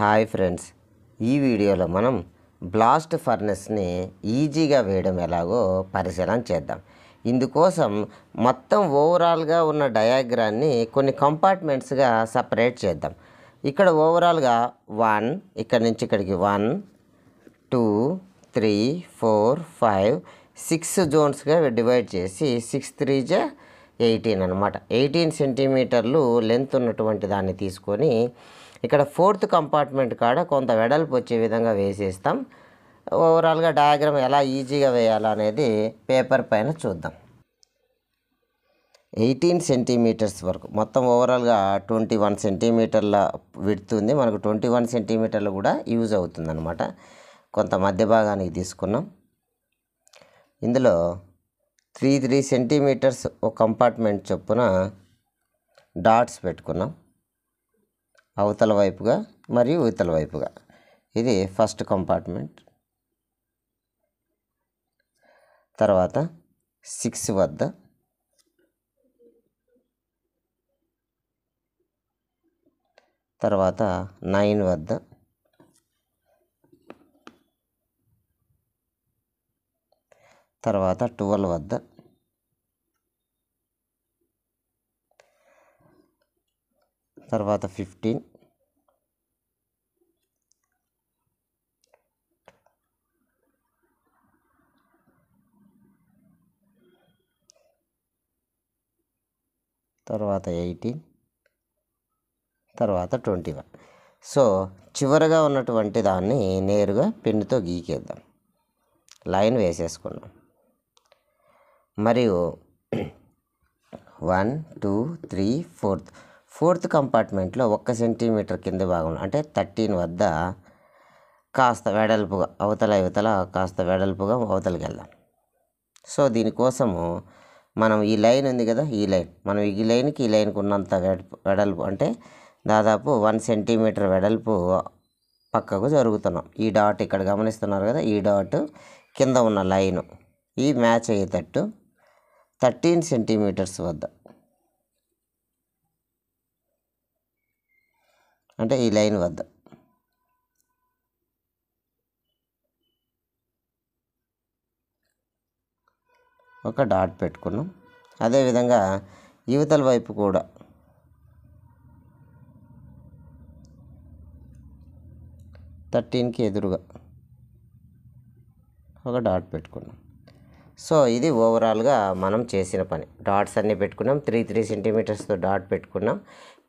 hi friends ఈ వీడియోలో మనం బ్లాస్ట్ ఫర్నెస్ని ఈజీగా వేయడం ఎలాగో పరిశీలన చేద్దాం ఇందుకోసం మొత్తం ఓవరాల్గా ఉన్న డయాగ్రాన్ని కొన్ని కంపార్ట్మెంట్స్గా సపరేట్ చేద్దాం ఇక్కడ ఓవరాల్గా వన్ ఇక్కడ నుంచి ఇక్కడికి one two three four five six జోన్స్గా డివైడ్ చేసి సిక్స్ త్రీ జా ఎయిటీన్ అనమాట ఎయిటీన్ సెంటీమీటర్లు లెంత్ ఉన్నటువంటి దాన్ని తీసుకొని ఇక్కడ ఫోర్త్ కంపార్ట్మెంట్ కాడ కొంత వెడల్పు వచ్చే విధంగా వేసేస్తాం ఓవరాల్గా డయాగ్రామ్ ఎలా ఈజీగా వేయాలనేది పేపర్ పైన చూద్దాం ఎయిటీన్ సెంటీమీటర్స్ వరకు మొత్తం ఓవరాల్గా ట్వంటీ వన్ సెంటీమీటర్ల విడుతుంది మనకు ట్వంటీ వన్ సెంటీమీటర్లు కూడా యూజ్ అవుతుందన్నమాట కొంత మధ్య భాగానికి తీసుకున్నాం ఇందులో త్రీ త్రీ సెంటీమీటర్స్ ఒక కంపార్ట్మెంట్ చొప్పున డాట్స్ పెట్టుకున్నాం అవతల వైపుగా మరియు ఇవతల వైపుగా ఇది ఫస్ట్ కంపార్ట్మెంట్ తర్వాత సిక్స్ వద్ద తర్వాత నైన్ వద్ద తర్వాత టువల్ వద్ద తర్వాత ఫిఫ్టీన్ తర్వాత ఎయిటీన్ తర్వాత ట్వంటీ వన్ సో చివరగా ఉన్నటువంటి దాన్ని నేరుగా పెన్నుతో గీకేద్దాం లైన్ వేసేసుకున్నాం మరియు one two three fourth fourth కంపార్ట్మెంట్లో ఒక్క సెంటీమీటర్ కింద భాగం అంటే థర్టీన్ వద్ద కాస్త వెడల్పుగా అవతల ఇవతల కాస్త వెడల్పుగా అవతలకి వెళ్దాం సో దీనికోసము మనం ఈ లైన్ ఉంది కదా ఈ లైన్ మనం ఈ లైన్కి ఈ లైన్కి ఉన్నంత వెడల్పు అంటే దాదాపు వన్ సెంటీమీటర్ వెడల్పు పక్కకు జరుగుతున్నాం ఈ డాట్ ఇక్కడ గమనిస్తున్నారు కదా ఈ డాట్ కింద ఉన్న లైను ఈ మ్యాచ్ అయ్యేటట్టు థర్టీన్ సెంటీమీటర్స్ వద్ద అంటే ఈ లైన్ వద్ద ఒక డాట్ పెట్టుకున్నాం అదేవిధంగా యువతల వైపు కూడా థర్టీన్కి ఎదురుగా ఒక డాట్ పెట్టుకున్నాం సో ఇది ఓవరాల్గా మనం చేసిన పని డాట్స్ అన్నీ పెట్టుకున్నాం త్రీ త్రీ సెంటీమీటర్స్తో డాట్ పెట్టుకున్నాం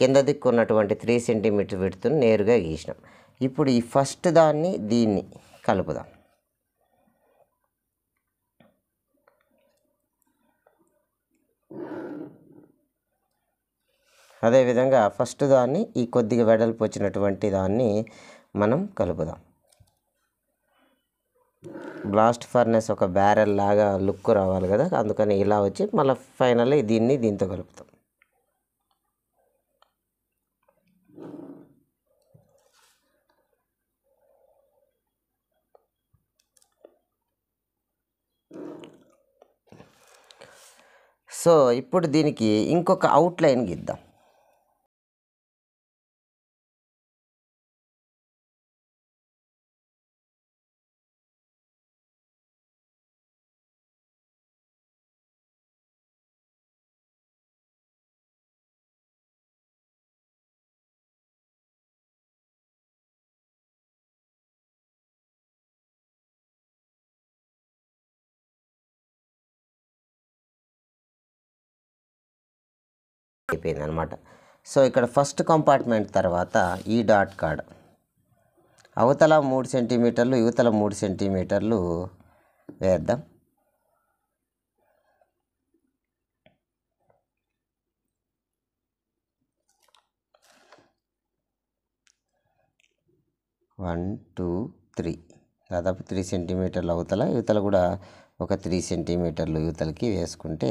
కింద దిక్కున్నటువంటి త్రీ సెంటీమీటర్ పెడుతూ నేరుగా గీసినాం ఇప్పుడు ఈ ఫస్ట్ దాన్ని దీన్ని కలుపుదాం అదేవిధంగా ఫస్ట్ దాన్ని ఈ కొద్దిగా వెడల్పు వచ్చినటువంటి దాన్ని మనం కలుపుదాం బ్లాస్ట్ ఫర్నెస్ ఒక బ్యారెల్ లాగా లుక్ రావాలి కదా అందుకని ఇలా వచ్చి మళ్ళీ ఫైనల్లీ దీన్ని దీంతో కలుపుతాం సో ఇప్పుడు దీనికి ఇంకొక అవుట్లైన్ గీద్దాం అయిపోయింది అనమాట సో ఇక్కడ ఫస్ట్ కంపార్ట్మెంట్ తర్వాత ఈ డాట్ కార్డ్ అవతల మూడు సెంటీమీటర్లు యువతల మూడు సెంటీమీటర్లు వేద్దాం వన్ టూ త్రీ దాదాపు త్రీ సెంటీమీటర్లు అవతల యువతలు కూడా ఒక త్రీ సెంటీమీటర్లు యువతలకి వేసుకుంటే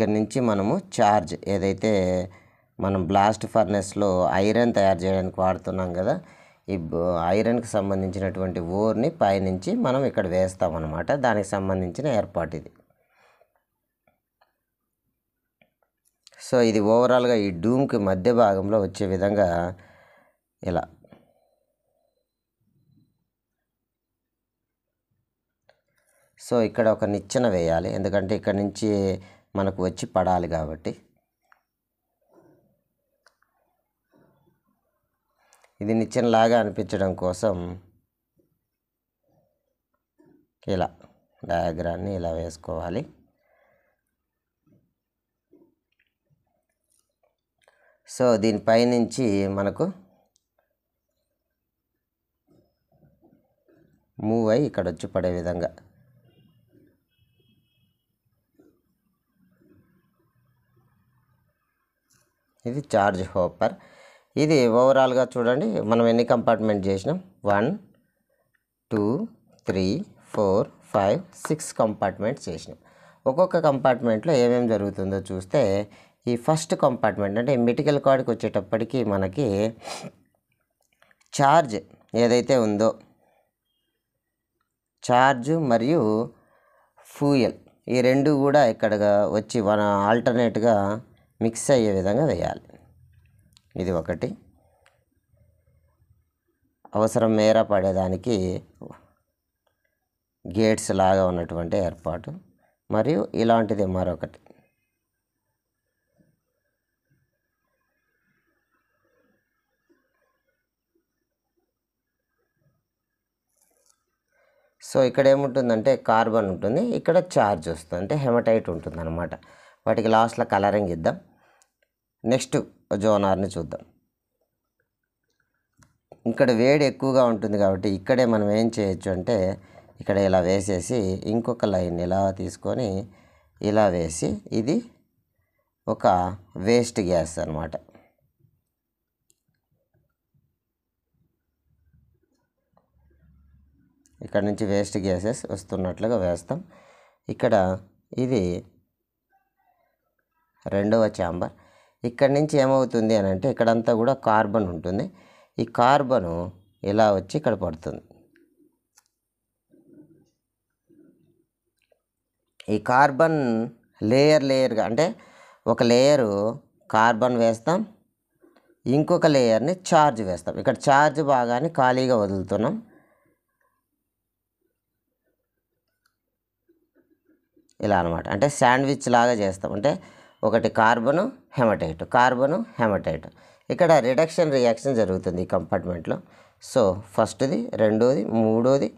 ఇక్కడ నుంచి మనము ఛార్జ్ ఏదైతే మనం బ్లాస్ట్ ఫర్నెస్లో ఐరన్ తయారు చేయడానికి వాడుతున్నాం కదా ఈ ఐరన్కి సంబంధించినటువంటి ఓర్ని పైనుంచి మనం ఇక్కడ వేస్తామన్నమాట దానికి సంబంధించిన ఏర్పాటు ఇది సో ఇది ఓవరాల్గా ఈ డూమ్కి మధ్య భాగంలో వచ్చే విధంగా ఇలా సో ఇక్కడ ఒక నిచ్చెన వేయాలి ఎందుకంటే ఇక్కడ నుంచి మనకు వచ్చి పడాలి కాబట్టి ఇది నిచ్చెనలాగా అనిపించడం కోసం ఇలా డయాగ్రామ్ని ఇలా వేసుకోవాలి సో దీనిపై నుంచి మనకు మూవ్ అయ్యి ఇక్కడ వచ్చి పడే విధంగా ఇది చార్జ్ హోపర్ ఇది ఓవరాల్గా చూడండి మనం ఎన్ని కంపార్ట్మెంట్ చేసినాం one two three four five six compartments చేసినాం ఒక్కొక్క కంపార్ట్మెంట్లో ఏమేమి జరుగుతుందో చూస్తే ఈ ఫస్ట్ కంపార్ట్మెంట్ అంటే మెటికల్ కార్డ్కి వచ్చేటప్పటికి మనకి ఛార్జ్ ఏదైతే ఉందో ఛార్జ్ మరియు ఫ్యూయల్ ఈ రెండు కూడా ఇక్కడ వచ్చి మన ఆల్టర్నేట్గా మిక్స్ అయ్యే విధంగా వేయాలి ఇది ఒకటి అవసరం మేర పడేదానికి గేట్స్ లాగా ఉన్నటువంటి ఏర్పాటు మరియు ఇలాంటిది మరొకటి సో ఇక్కడ ఏముంటుందంటే కార్బన్ ఉంటుంది ఇక్కడ చార్జ్ వస్తుంది అంటే హెమటైట్ ఉంటుంది అనమాట వాటికి లాస్ట్లో కలరింగ్ ఇద్దాం నెక్స్ట్ జోన్ ఆర్ని చూద్దాం ఇక్కడ వేడి ఎక్కువగా ఉంటుంది కాబట్టి ఇక్కడే మనం ఏం చేయొచ్చు అంటే ఇక్కడ ఇలా వేసేసి ఇంకొక లైన్ ఇలా తీసుకొని ఇలా వేసి ఇది ఒక వేస్ట్ గ్యాస్ అనమాట ఇక్కడ నుంచి వేస్ట్ గ్యాసెస్ వస్తున్నట్లుగా వేస్తాం ఇక్కడ ఇది రెండవ ఛాంబర్ ఇక్కడి నుంచి ఏమవుతుంది అని అంటే ఇక్కడంతా కూడా కార్బన్ ఉంటుంది ఈ కార్బను ఇలా వచ్చి ఇక్కడ పడుతుంది ఈ కార్బన్ లేయర్ లేయర్గా అంటే ఒక లేయరు కార్బన్ వేస్తాం ఇంకొక లేయర్ని ఛార్జ్ వేస్తాం ఇక్కడ ఛార్జ్ భాగాన్ని ఖాళీగా వదులుతున్నాం ఇలా అనమాట అంటే శాండ్విచ్ లాగా చేస్తాం అంటే ఒకటి కార్బను హెమటైట్ కార్బను హెమటైట్ ఇక్కడ రిడక్షన్ రియాక్షన్ జరుగుతుంది ఈ కంపార్ట్మెంట్లో సో ఫస్ట్ది రెండోది మూడోది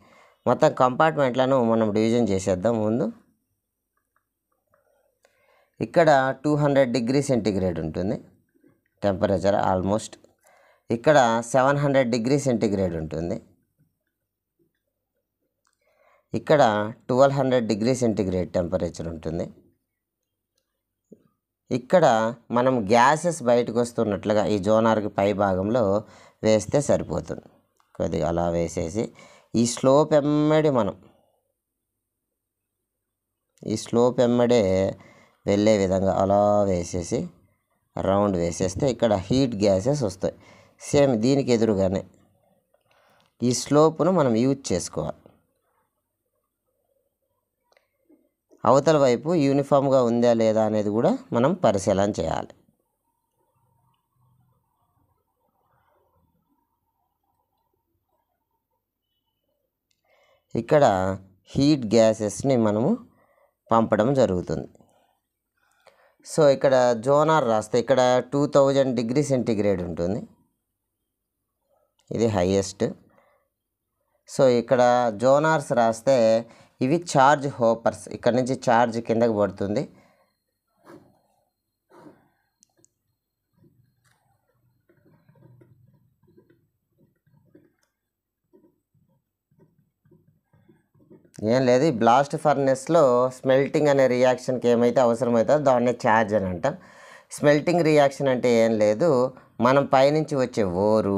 మొత్తం కంపార్ట్మెంట్లను మనం డివిజన్ చేసేద్దాం ముందు ఇక్కడ టూ హండ్రెడ్ డిగ్రీ సెంటిగ్రేడ్ ఉంటుంది టెంపరేచర్ ఆల్మోస్ట్ ఇక్కడ సెవెన్ హండ్రెడ్ డిగ్రీ సెంటిగ్రేడ్ ఉంటుంది ఇక్కడ twelve hundred degree centigrade temperature ఉంటుంది ఇక్కడ మనం గ్యాసెస్ బయటకు వస్తున్నట్లుగా ఈ జోనార్కి పై భాగంలో వేస్తే సరిపోతుంది కొద్దిగా అలా వేసేసి ఈ స్లోప్ ఎమ్మడి మనం ఈ స్లోప్ ఎమ్మడే వెళ్ళే విధంగా అలా వేసేసి రౌండ్ వేసేస్తే ఇక్కడ హీట్ గ్యాసెస్ వస్తాయి సేమ్ దీనికి ఎదురుగానే ఈ స్లోప్ను మనం యూజ్ చేసుకోవాలి అవతల వైపు యూనిఫామ్గా ఉందా లేదా అనేది కూడా మనం పరిశీలన చేయాలి ఇక్కడ హీట్ గ్యాసెస్ని మనము పంపడం జరుగుతుంది సో ఇక్కడ జోనార్ రాస్తే ఇక్కడ టూ థౌజండ్ డిగ్రీ సెంటిగ్రేడ్ ఉంటుంది ఇది హైయెస్ట్ సో ఇక్కడ జోనార్స్ రాస్తే ఇవి చార్జ్ హోపర్స్ ఇక్కడ నుంచి ఛార్జ్ కిందకి పడుతుంది ఏం లేదు ఈ బ్లాస్ట్ ఫర్నెస్లో స్మెల్టింగ్ అనే రియాక్షన్కి ఏమైతే అవసరమవుతుందో దాన్నే ఛార్జ్ అని అంటాం స్మెల్టింగ్ రియాక్షన్ అంటే ఏం లేదు మనం పైనుంచి వచ్చే ఓరు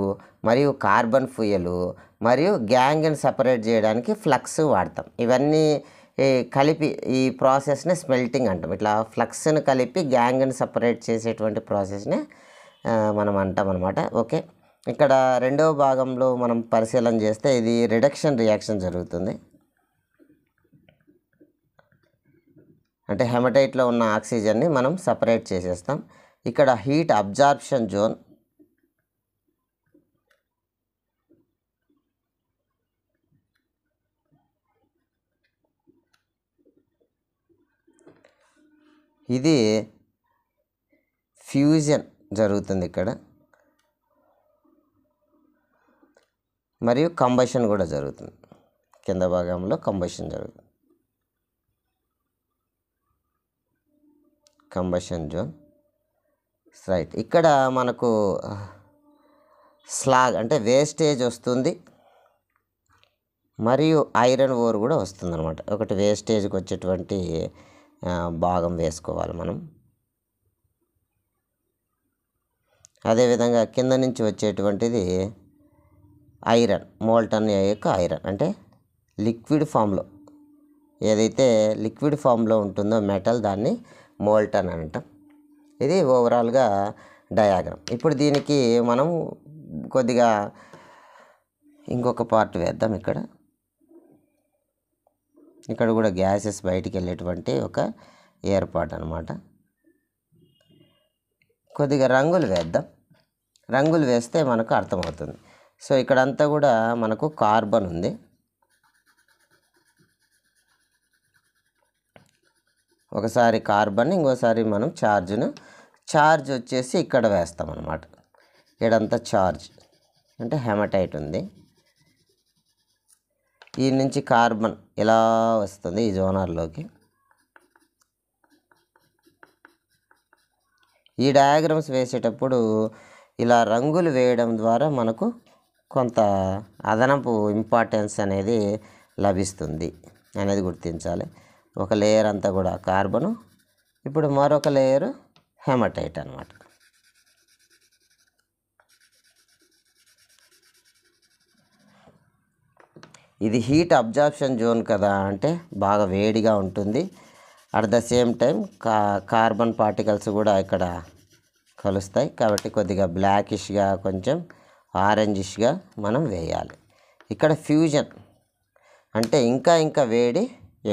మరియు కార్బన్ ఫుయలు మరియు గ్యాంగ్ని సపరేట్ చేయడానికి ఫ్లక్స్ వాడతాం ఇవన్నీ కలిపి ఈ ప్రాసెస్ని స్మెల్టింగ్ అంటాం ఇట్లా ఫ్లక్స్ను కలిపి గ్యాంగ్ని సపరేట్ చేసేటువంటి ప్రాసెస్ని మనం అంటాం అనమాట ఓకే ఇక్కడ రెండవ భాగంలో మనం పరిశీలన చేస్తే ఇది రిడక్షన్ రియాక్షన్ జరుగుతుంది అంటే హెమటైట్లో ఉన్న ఆక్సిజన్ని మనం సపరేట్ చేసేస్తాం ఇక్కడ హీట్ అబ్జార్ప్షన్ జోన్ ఇది ఫ్యూజన్ జరుగుతుంది ఇక్కడ మరియు కంబషన్ కూడా జరుగుతుంది కింద భాగంలో కంబషన్ జరుగుతుంది కంబషన్ జోన్ రైట్ ఇక్కడ మనకు స్లాగ్ అంటే వేస్టేజ్ వస్తుంది మరియు ఐరన్ ఓర్ కూడా వస్తుంది అనమాట ఒకటి వేస్టేజ్కి వచ్చేటువంటి భాగం వేసుకోవాలి మనం అదేవిధంగా కింద నుంచి వచ్చేటువంటిది ఐరన్ మోల్టన్ యొక్క ఐరన్ అంటే లిక్విడ్ ఫామ్లో ఏదైతే లిక్విడ్ ఫామ్లో ఉంటుందో మెటల్ దాన్ని మోల్టన్ అంటాం ఇది ఓవరాల్గా డయాగ్రామ్ ఇప్పుడు దీనికి మనం కొద్దిగా ఇంకొక పార్ట్ వేద్దాం ఇక్కడ ఇక్కడ కూడా గ్యాసెస్ బయటికి వెళ్ళేటువంటి ఒక ఏర్పాటు అనమాట కొద్దిగా రంగులు వేద్దాం రంగులు వేస్తే మనకు అర్థమవుతుంది సో ఇక్కడంతా కూడా మనకు కార్బన్ ఉంది ఒకసారి కార్బన్ ఇంకోసారి మనం ఛార్జ్ను ఛార్జ్ వచ్చేసి ఇక్కడ వేస్తాం అన్నమాట ఇక్కడంతా ఛార్జ్ అంటే హెమటైట్ ఉంది ఈ నుంచి కార్బన్ ఇలా వస్తుంది ఈ జోనార్లోకి ఈ డయాగ్రామ్స్ వేసేటప్పుడు ఇలా రంగులు వేయడం ద్వారా మనకు కొంత అదనపు ఇంపార్టెన్స్ అనేది లభిస్తుంది అనేది గుర్తించాలి ఒక లేయర్ అంతా కూడా కార్బను ఇప్పుడు మరొక లేయరు హెమటైట్ అనమాట ఇది హీట్ అబ్జార్ప్షన్ జోన్ కదా అంటే బాగా వేడిగా ఉంటుంది అట్ ద సేమ్ టైం కా కార్బన్ పార్టికల్స్ కూడా ఇక్కడ కలుస్తాయి కాబట్టి కొద్దిగా బ్లాకిష్గా కొంచెం ఆరెంజిష్గా మనం వేయాలి ఇక్కడ ఫ్యూజన్ అంటే ఇంకా ఇంకా వేడి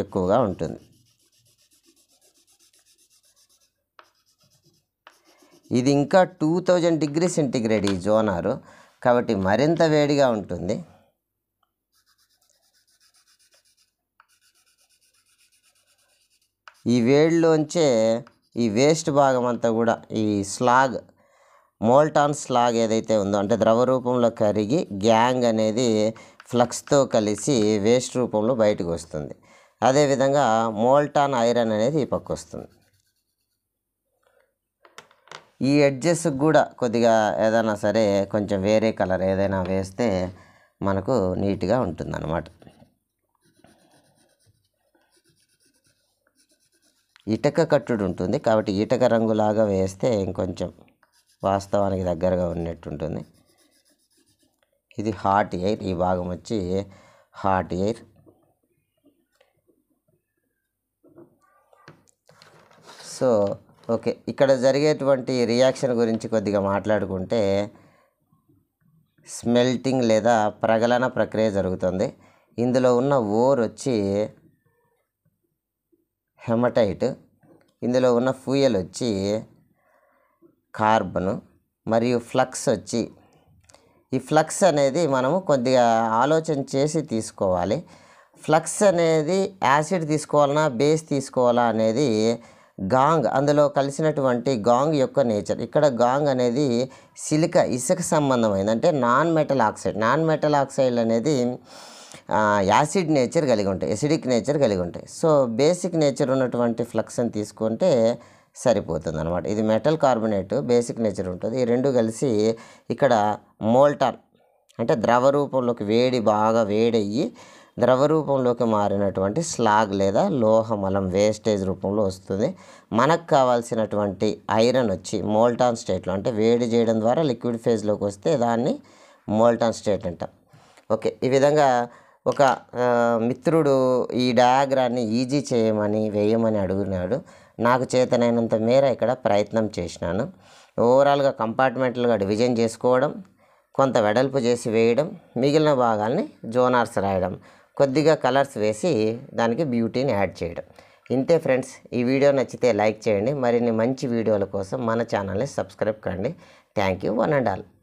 ఎక్కువగా ఉంటుంది ఇది ఇంకా టూ థౌజండ్ డిగ్రీ సెంటిగ్రేడ్ ఈ జోనారు కాబట్టి మరింత వేడిగా ఉంటుంది ఈ వేడిలోంచే ఈ వేస్ట్ భాగం అంతా కూడా ఈ స్లాగ్ మోల్టాన్ స్లాగ్ ఏదైతే ఉందో అంటే ద్రవ రూపంలో కరిగి గ్యాంగ్ అనేది ఫ్లక్స్తో కలిసి వేస్ట్ రూపంలో బయటకు వస్తుంది అదేవిధంగా మోల్టాన్ ఐరన్ అనేది ఈ పక్క వస్తుంది ఈ ఎడ్జెస్ కూడా కొద్దిగా ఏదైనా సరే కొంచెం వేరే కలర్ ఏదైనా వేస్తే మనకు నీట్గా ఉంటుందన్నమాట ఇటక కట్టుడు ఉంటుంది కాబట్టి ఇటక రంగులాగా వేస్తే ఇంకొంచెం వాస్తవానికి దగ్గరగా ఉన్నట్టుంటుంది ఇది హాట్ ఎయిర్ ఈ భాగం వచ్చి హాట్ ఎయిర్ సో ఓకే ఇక్కడ జరిగేటువంటి రియాక్షన్ గురించి కొద్దిగా మాట్లాడుకుంటే స్మెల్టింగ్ లేదా ప్రగలన ప్రక్రియ జరుగుతుంది ఇందులో ఉన్న ఓర్ వచ్చి హెమటైట్ ఇందులో ఉన్న ఫ్యూయల్ వచ్చి కార్బన్ మరియు ఫ్లక్స్ వచ్చి ఈ ఫ్లక్స్ అనేది మనము కొద్దిగా ఆలోచన చేసి తీసుకోవాలి ఫ్లక్స్ అనేది యాసిడ్ తీసుకోవాలన్నా బేస్ తీసుకోవాలా అనేది గాంగ్ అందులో కలిసినటువంటి గాంగ్ యొక్క నేచర్ ఇక్కడ గాంగ్ అనేది సిలిక ఇసుక సంబంధమైంది అంటే non metal oxide non metal oxide అనేది యాసిడ్ నేచర్ కలిగి ఉంటాయి ఎసిడిక్ నేచర్ కలిగి ఉంటాయి సో బేసిక్ నేచర్ ఉన్నటువంటి ఫ్లక్స్ని తీసుకుంటే సరిపోతుంది అనమాట ఇది మెటల్ కార్బొనేట్ బేసిక్ నేచర్ ఉంటుంది ఈ రెండు కలిసి ఇక్కడ మోల్టాన్ అంటే ద్రవ రూపంలోకి వేడి బాగా వేడయ్యి ద్రవ రూపంలోకి మారినటువంటి స్లాగ్ లేదా లోహమలం వేస్టేజ్ రూపంలో వస్తుంది మనకు కావాల్సినటువంటి ఐరన్ వచ్చి మోల్టాన్ స్టేట్లో అంటే వేడి చేయడం ద్వారా లిక్విడ్ ఫేజ్లోకి వస్తే దాన్ని మోల్టాన్ స్టేట్ అంటాం ఓకే ఈ విధంగా ఒక మిత్రుడు ఈ డయాగ్రాన్ని ఈజీ చేయమని వేయమని అడుగున్నాడు నాకు చేతనైనంత మేర ఇక్కడ ప్రయత్నం చేసినాను ఓవరాల్గా కంపార్ట్మెంట్లుగా డివిజన్ చేసుకోవడం కొంత వెడల్పు చేసి వేయడం మిగిలిన భాగాల్ని జోనార్స్ రాయడం కొద్దిగా కలర్స్ వేసి దానికి బ్యూటీని యాడ్ చేయడం ఇంతే ఫ్రెండ్స్ ఈ వీడియో నచ్చితే లైక్ చేయండి మరిన్ని మంచి వీడియోల కోసం మన ఛానల్ని సబ్స్క్రైబ్ కండి thank you one and all